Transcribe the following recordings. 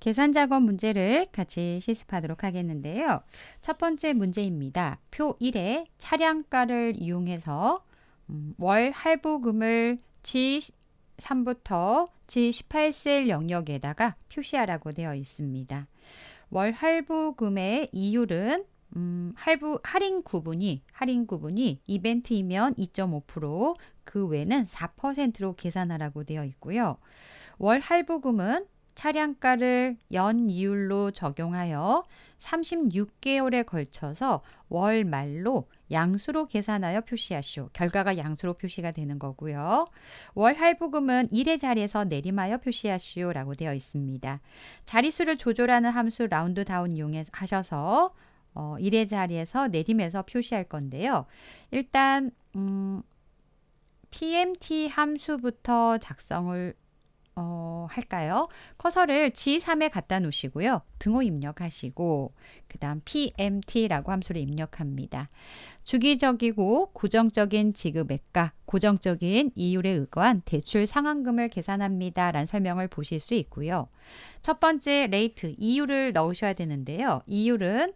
계산 작업 문제를 같이 실습하도록 하겠는데요. 첫 번째 문제입니다. 표 1에 차량가를 이용해서 음, 월 할부금을 G3부터 G18셀 영역에다가 표시하라고 되어 있습니다. 월 할부금의 이율은 음, 할부 할인 구분이 할인 구분이 이벤트이면 2.5%, 그 외는 4%로 계산하라고 되어 있고요. 월 할부금은 차량가를 연이율로 적용하여 36개월에 걸쳐서 월 말로 양수로 계산하여 표시하시오. 결과가 양수로 표시가 되는 거고요. 월 할부금은 1의 자리에서 내림하여 표시하시오 라고 되어 있습니다. 자리수를 조절하는 함수 라운드 다운 이용하셔서 어, 1의 자리에서 내림해서 표시할 건데요. 일단 음, PMT 함수부터 작성을 어, 할까요? 커서를 G3에 갖다 놓으시고요. 등호 입력하시고 그 다음 PMT라고 함수를 입력합니다. 주기적이고 고정적인 지급액과 고정적인 이율에 의거한 대출 상환금을 계산합니다. 라는 설명을 보실 수 있고요. 첫 번째 레이트 이율을 넣으셔야 되는데요. 이율은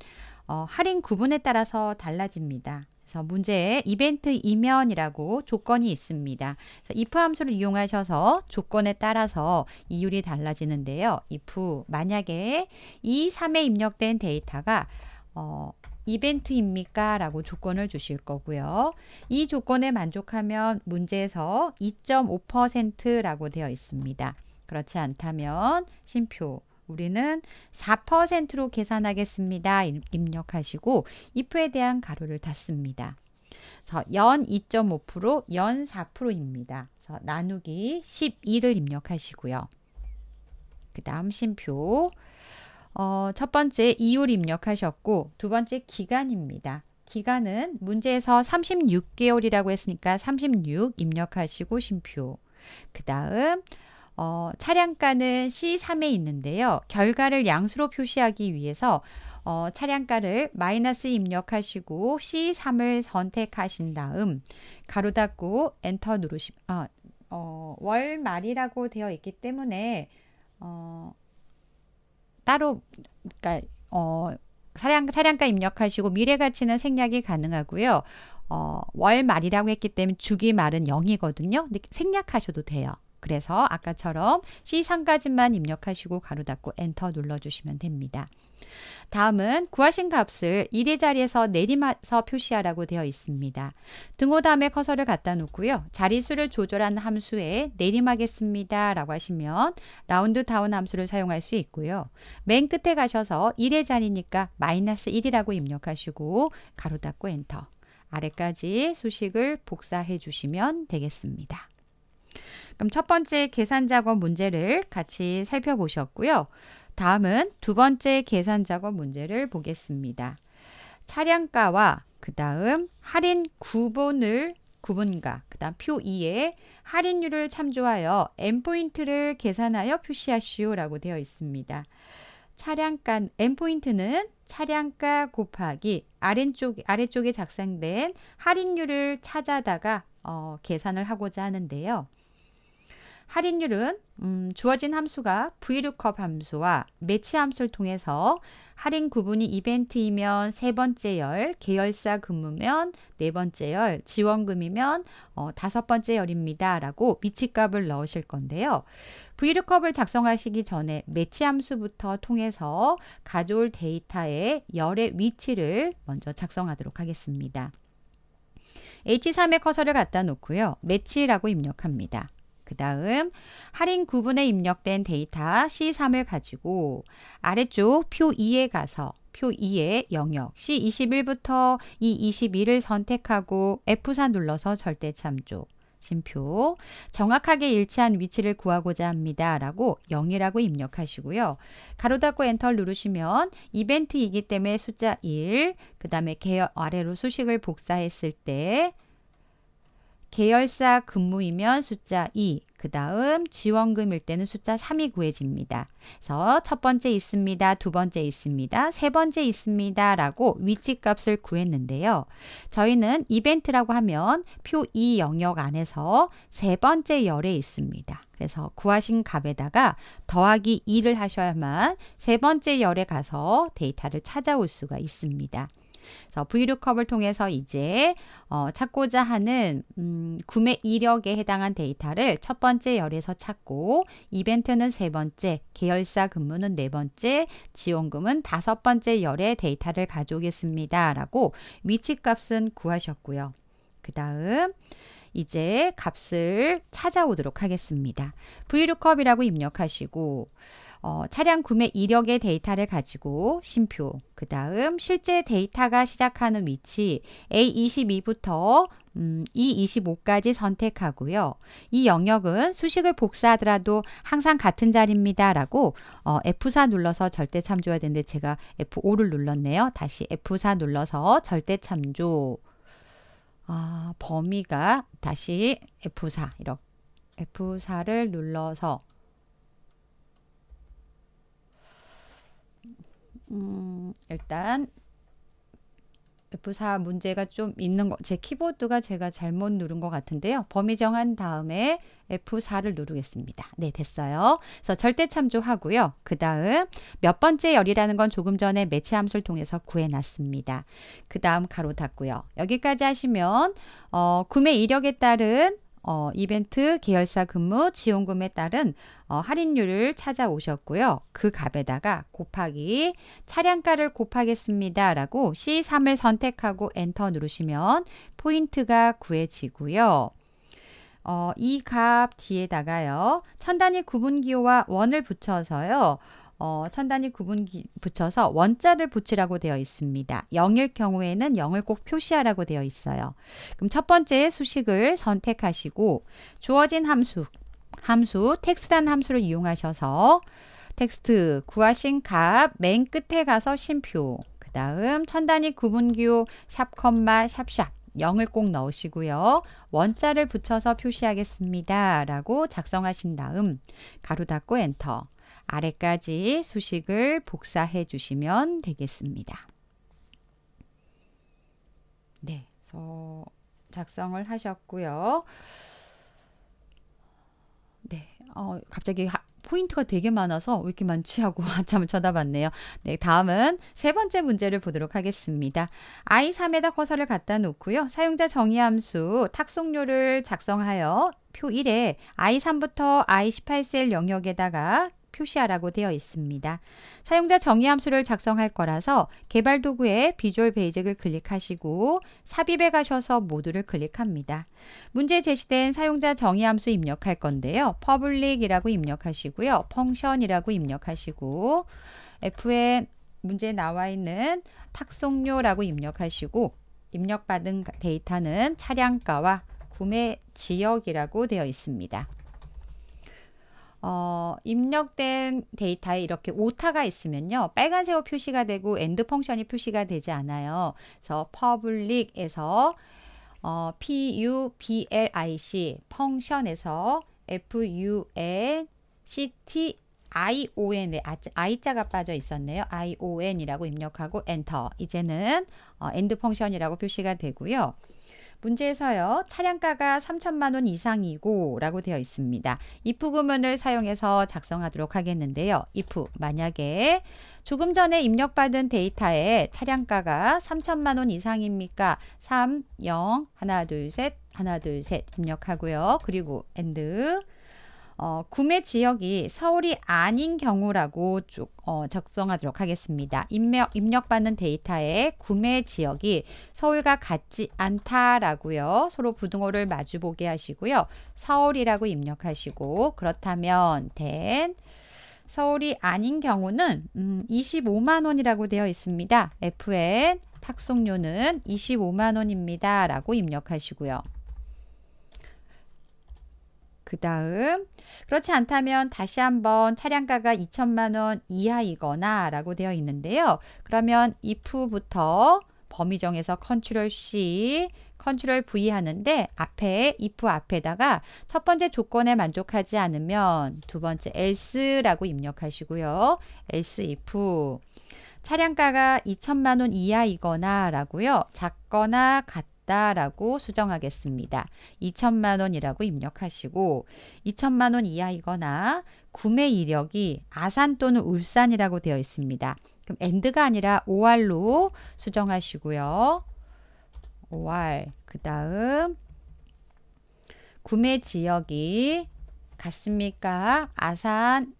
어, 할인 구분에 따라서 달라집니다. 그래서 문제에 이벤트 이면이라고 조건이 있습니다. if 함수를 이용하셔서 조건에 따라서 이율이 달라지는데요. if 만약에 이 3에 입력된 데이터가 어, 이벤트입니까? 라고 조건을 주실 거고요. 이 조건에 만족하면 문제에서 2.5%라고 되어 있습니다. 그렇지 않다면 심표 우리는 4%로 계산하겠습니다. 입력하시고 if에 대한 가로를 닫습니다. 연 2.5%, 연 4%입니다. 나누기 12를 입력하시고요. 그 다음 심표 어, 첫 번째 이율 입력하셨고 두 번째 기간입니다. 기간은 문제에서 36개월이라고 했으니까 36 입력하시고 심표 그 다음 어, 차량가는 C3에 있는데요. 결과를 양수로 표시하기 위해서 어, 차량가를 마이너스 입력하시고 C3을 선택하신 다음 가로 닫고 엔터 누르시 아, 어, 월말이라고 되어 있기 때문에 어, 따로 그러니까 어, 차량, 차량가 입력하시고 미래 가치는 생략이 가능하고요. 어, 월말이라고 했기 때문에 주기말은 0이거든요. 근데 생략하셔도 돼요. 그래서 아까처럼 C3까지만 입력하시고 가로 닫고 엔터 눌러주시면 됩니다. 다음은 구하신 값을 1의 자리에서 내리면서 표시하라고 되어 있습니다. 등호 다음에 커서를 갖다 놓고요. 자리수를 조절한 함수에 내림하겠습니다. 라고 하시면 라운드 다운 함수를 사용할 수 있고요. 맨 끝에 가셔서 1의 자리니까 마이너스 1이라고 입력하시고 가로 닫고 엔터. 아래까지 수식을 복사해 주시면 되겠습니다. 그럼 첫 번째 계산 작업 문제를 같이 살펴보셨고요. 다음은 두 번째 계산 작업 문제를 보겠습니다. 차량가와 그 다음 할인 구분을 구분가, 그 다음 표 2에 할인율을 참조하여 N포인트를 계산하여 표시하시오라고 되어 있습니다. 차량가, N포인트는 차량가 곱하기 아래쪽, 아래쪽에 작성된 할인율을 찾아다가 어, 계산을 하고자 하는데요. 할인율은 음, 주어진 함수가 브이 o o 함수와 매치 함수를 통해서 할인 구분이 이벤트이면 세 번째 열, 계열사 근무면 네 번째 열, 지원금이면 어, 다섯 번째 열입니다. 라고 미치값을 넣으실 건데요. v l o o 을 작성하시기 전에 매치 함수부터 통해서 가져올 데이터의 열의 위치를 먼저 작성하도록 하겠습니다. H3에 커서를 갖다 놓고요. 매치라고 입력합니다. 그 다음 할인 구분에 입력된 데이터 C3을 가지고 아래쪽 표 2에 가서 표 2의 영역 C21부터 E21을 선택하고 F4 눌러서 절대 참조 심표 정확하게 일치한 위치를 구하고자 합니다. 라고 0이라고 입력하시고요. 가로 닫고 엔터를 누르시면 이벤트이기 때문에 숫자 1, 그 다음에 계열 아래로 수식을 복사했을 때 계열사 근무이면 숫자 2, 그 다음 지원금일 때는 숫자 3이 구해집니다. 그래서 첫 번째 있습니다, 두 번째 있습니다, 세 번째 있습니다 라고 위치값을 구했는데요. 저희는 이벤트라고 하면 표 2 영역 안에서 세 번째 열에 있습니다. 그래서 구하신 값에다가 더하기 2를 하셔야만 세 번째 열에 가서 데이터를 찾아올 수가 있습니다. 그래서 브이로컵을 통해서 이제 어, 찾고자 하는 음, 구매 이력에 해당한 데이터를 첫 번째 열에서 찾고 이벤트는 세 번째, 계열사 근무는 네 번째, 지원금은 다섯 번째 열의 데이터를 가져오겠습니다. 라고 위치값은 구하셨고요. 그 다음 이제 값을 찾아오도록 하겠습니다. 브이로컵이라고 입력하시고 어, 차량 구매 이력의 데이터를 가지고 심표, 그 다음 실제 데이터가 시작하는 위치 A22부터 음, E25까지 선택하고요. 이 영역은 수식을 복사하더라도 항상 같은 자리입니다. 라고 어, F4 눌러서 절대 참조해야 되는데 제가 F5를 눌렀네요. 다시 F4 눌러서 절대 참조 아, 범위가 다시 F4 이렇게 F4를 눌러서 음, 일단 F4 문제가 좀 있는 거, 제 키보드가 제가 잘못 누른 것 같은데요. 범위 정한 다음에 F4를 누르겠습니다. 네, 됐어요. 그래서 절대 참조하고요. 그 다음 몇 번째 열이라는 건 조금 전에 매체 함수를 통해서 구해놨습니다. 그 다음 가로 닫고요. 여기까지 하시면 어, 구매 이력에 따른 어, 이벤트 계열사 근무 지원금에 따른 어, 할인율을 찾아오셨고요. 그 값에다가 곱하기 차량가를 곱하겠습니다. 라고 C3을 선택하고 엔터 누르시면 포인트가 구해지고요. 어, 이 값 뒤에다가요. 천 단위 구분기호와 원을 붙여서요. 어, 천단위 구분 기, 붙여서 원자를 붙이라고 되어 있습니다. 0일 경우에는 0을 꼭 표시하라고 되어 있어요. 그럼 첫 번째 수식을 선택하시고 주어진 함수, 함수, 텍스트란 함수를 이용하셔서 텍스트 구하신 값 맨 끝에 가서 심표 그 다음 천단위 구분기호 샵 컴마 샵샵 0을 꼭 넣으시고요. 원자를 붙여서 표시하겠습니다. 라고 작성하신 다음 가로 닫고 엔터 아래까지 수식을 복사해 주시면 되겠습니다. 네, 그래서 작성을 하셨고요. 네, 어, 갑자기 하, 포인트가 되게 많아서 왜 이렇게 많지 하고 한참 쳐다봤네요. 네, 다음은 세 번째 문제를 보도록 하겠습니다. i3에다 커서를 갖다 놓고요. 사용자 정의 함수 탁송료를 작성하여 표 1에 i3부터 i18셀 영역에다가 표시하라고 되어 있습니다. 사용자 정의 함수를 작성할 거라서 개발 도구에 비주얼 베이직을 클릭하시고 삽입에 가셔서 모두를 클릭합니다. 문제 제시된 사용자 정의 함수 입력할 건데요. public이라고 입력하시고요. function이라고 입력하시고 fn 문제 나와 있는 탁송료라고 입력하시고 입력받은 데이터는 차량가와 구매 지역이라고 되어 있습니다. 어, 입력된 데이터에 이렇게 오타가 있으면요. 빨간색으로 표시가 되고 엔드 펑션이 표시가 되지 않아요. 그래서 public에서 어, public 펑션에서 fun ct ION에 아, I자가 빠져 있었네요. ION이라고 입력하고 엔터. 이제는 어, 엔드 펑션이라고 표시가 되고요. 문제에서요. 차량가가 3천만 원 이상이고 라고 되어 있습니다. if 구문을 사용해서 작성하도록 하겠는데요. if 만약에 조금 전에 입력받은 데이터에 차량가가 3천만 원 이상입니까? 3, 0, 하나, 둘, 셋, 하나, 둘, 셋 입력하고요. 그리고 and 어, 구매 지역이 서울이 아닌 경우라고 쭉 어, 작성하도록 하겠습니다. 입력, 입력받는 데이터에 구매 지역이 서울과 같지 않다라고요. 서로 부등호를 마주보게 하시고요. 서울이라고 입력하시고 그렇다면 된 서울이 아닌 경우는 음, 25만 원이라고 되어 있습니다. FN 탁송료는 25만 원입니다. 라고 입력하시고요. 그 다음 그렇지 않다면 다시 한번 차량가가 2천만 원 이하이거나 라고 되어 있는데요. 그러면 if부터 범위 정에서 컨트롤 C, 컨트롤 V 하는데 앞에 if 앞에다가 첫 번째 조건에 만족하지 않으면 두 번째 else라고 입력하시고요. else if 차량가가 2천만 원 이하이거나 라고요. 작거나 같 같다라고 수정하겠습니다. 2천만 원이라고 입력하시고 2천만 원 이하이거나 구매 이력이 아산 또는 울산이라고 되어 있습니다. 그럼 엔드가 아니라 OR로 수정하시고요. OR 그 다음 구매 지역이 같습니까? 아산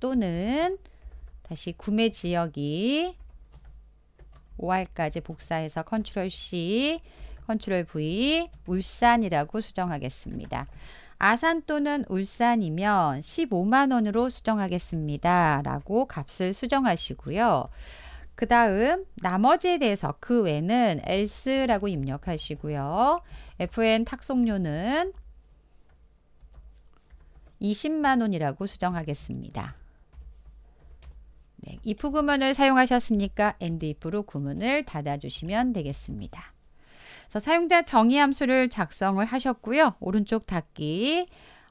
또는 다시 구매 지역이 5알까지 복사해서 컨트롤 C 컨트롤 V 울산이라고 수정하겠습니다. 아산 또는 울산이면 15만원으로 수정하겠습니다. 라고 값을 수정하시고요. 그 다음 나머지에 대해서 그 외는 else라고 입력하시고요. fn 탁송료는 20만원이라고 수정하겠습니다. 네, if 구문을 사용하셨으니까 and if로 구문을 닫아주시면 되겠습니다. 자, 사용자 정의 함수를 작성을 하셨고요. 오른쪽 닫기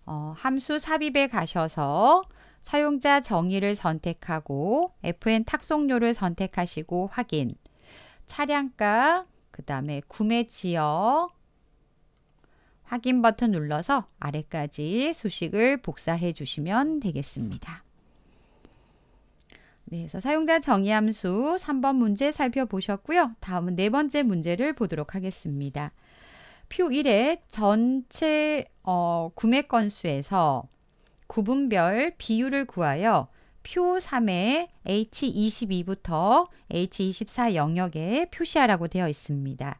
어, 함수 삽입에 가셔서 사용자 정의를 선택하고 FN 탁송료를 선택하시고 확인 차량가 그 다음에 구매 지역 확인 버튼 눌러서 아래까지 수식을 복사해 주시면 되겠습니다. 네, 그래서 사용자 정의 함수 3번 문제 살펴보셨고요. 다음은 네 번째 문제를 보도록 하겠습니다. 표 1의 전체 어, 구매 건수에서 구분별 비율을 구하여 표 3의 H22부터 H24 영역에 표시하라고 되어 있습니다.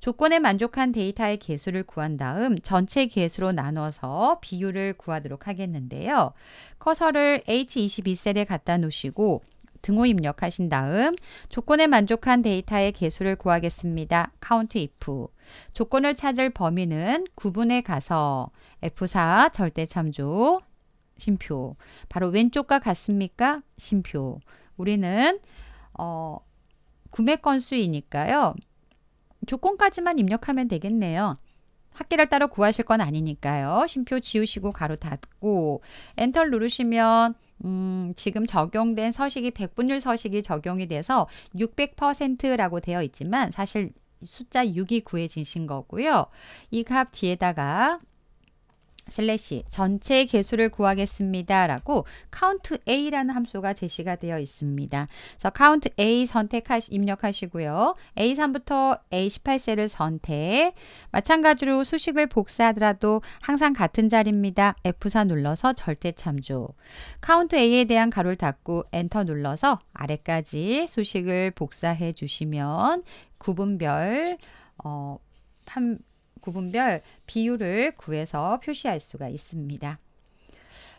조건에 만족한 데이터의 개수를 구한 다음 전체 개수로 나눠서 비율을 구하도록 하겠는데요. 커서를 H22셀에 갖다 놓으시고 등호 입력하신 다음 조건에 만족한 데이터의 개수를 구하겠습니다. 카운트 if 조건을 찾을 범위는 구분에 가서 F4 절대 참조 심표 바로 왼쪽과 같습니까? 심표 우리는 어, 구매 건수이니까요. 조건까지만 입력하면 되겠네요. 학기를 따로 구하실 건 아니니까요. 쉼표 지우시고 가로 닫고 엔터 누르시면 음, 지금 적용된 서식이 백분율 서식이 적용이 돼서 600%라고 되어 있지만 사실 숫자 6이 구해지신 거고요. 이 값 뒤에다가 슬래시 전체 개수를 구하겠습니다. 라고 countA라는 함수가 제시가 되어 있습니다. 그래서 countA 선택하시, 입력하시고요. A3부터 A18셀을 선택. 마찬가지로 수식을 복사하더라도 항상 같은 자리입니다. F4 눌러서 절대 참조. countA에 대한 가로를 닫고 엔터 눌러서 아래까지 수식을 복사해 주시면 구분별 어, 판, 구분별 비율을 구해서 표시할 수가 있습니다.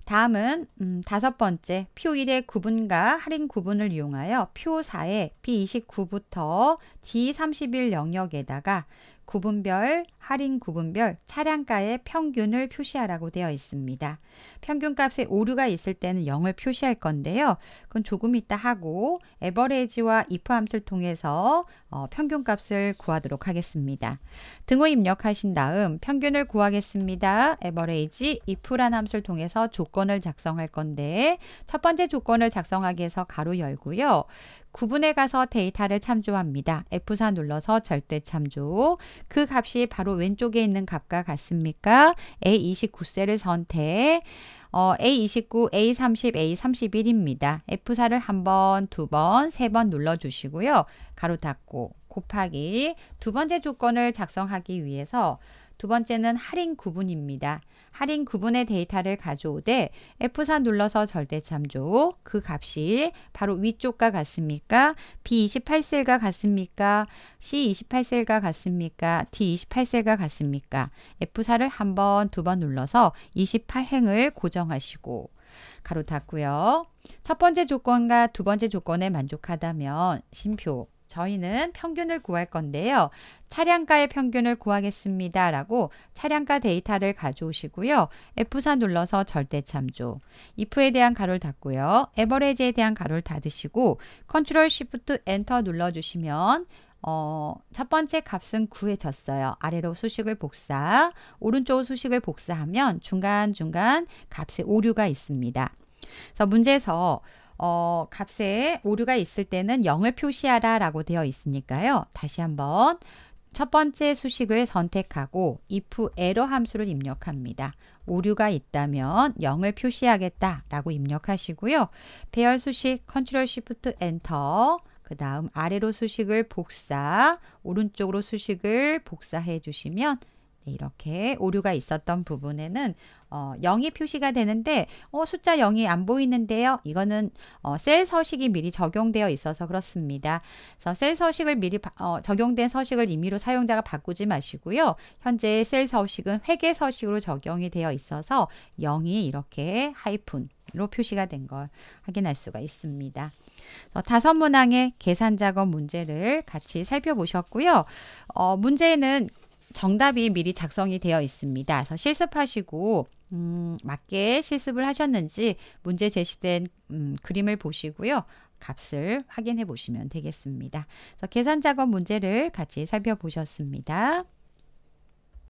다음은 음, 다섯 번째 표 1의 구분과 할인 구분을 이용하여 표 4의 B29부터 D31 영역에다가 구분별, 할인 구분별, 차량가의 평균을 표시하라고 되어 있습니다. 평균값에 오류가 있을 때는 0을 표시할 건데요. 그건 조금 이따 하고 에버레이지와 if 함수를 통해서 어, 평균값을 구하도록 하겠습니다. 등호 입력하신 다음 평균을 구하겠습니다. 에버레이지 if란 함수를 통해서 조건을 작성할 건데 첫 번째 조건을 작성하기 위해서 가로 열고요. 구분에 가서 데이터를 참조합니다. F4 눌러서 절대 참조. 그 값이 바로 왼쪽에 있는 값과 같습니까? A29셀을 선택. 어, A29, A30, A31입니다. F4를 한 번, 두 번, 세번 눌러주시고요. 가로 닫고 곱하기 두 번째 조건을 작성하기 위해서 두 번째는 할인 구분입니다. 할인 구분의 데이터를 가져오되 F4 눌러서 절대참조 그 값이 바로 위쪽과 같습니까? B28셀과 같습니까? C28셀과 같습니까? D28셀과 같습니까? F4를 한 번, 두 번 눌러서 28행을 고정하시고 가로 닫고요. 첫 번째 조건과 두 번째 조건에 만족하다면 심표 저희는 평균을 구할 건데요. 차량가의 평균을 구하겠습니다. 라고 차량가 데이터를 가져오시고요. F4 눌러서 절대 참조. if에 대한 가로를 닫고요. a v e r a g e 에 대한 가로를 닫으시고 Ctrl Shift Enter 눌러주시면 어, 첫 번째 값은 구해졌어요. 아래로 수식을 복사, 오른쪽 수식을 복사하면 중간중간 값에 오류가 있습니다. 그래서 문제에서 어, 값에 오류가 있을 때는 0을 표시하라 라고 되어 있으니까요. 다시 한번 첫 번째 수식을 선택하고 if error 함수를 입력합니다. 오류가 있다면 0을 표시하겠다 라고 입력하시고요. 배열 수식 컨트롤 시프트 엔터 그 다음 아래로 수식을 복사 오른쪽으로 수식을 복사해 주시면 이렇게 오류가 있었던 부분에는 어, 0이 표시가 되는데 어, 숫자 0이 안 보이는데요. 이거는 어, 셀 서식이 미리 적용되어 있어서 그렇습니다. 그래서 셀 서식을 미리 어, 적용된 서식을 임의로 사용자가 바꾸지 마시고요. 현재 셀 서식은 회계 서식으로 적용이 되어 있어서 0이 이렇게 하이픈로 으 표시가 된 걸 확인할 수가 있습니다. 다섯 문항의 계산 작업 문제를 같이 살펴보셨고요. 어, 문제는 정답이 미리 작성이 되어 있습니다. 그래서 실습하시고 음, 맞게 실습을 하셨는지 문제 제시된 음, 그림을 보시고요. 값을 확인해 보시면 되겠습니다. 그래서 계산 작업 문제를 같이 살펴보셨습니다.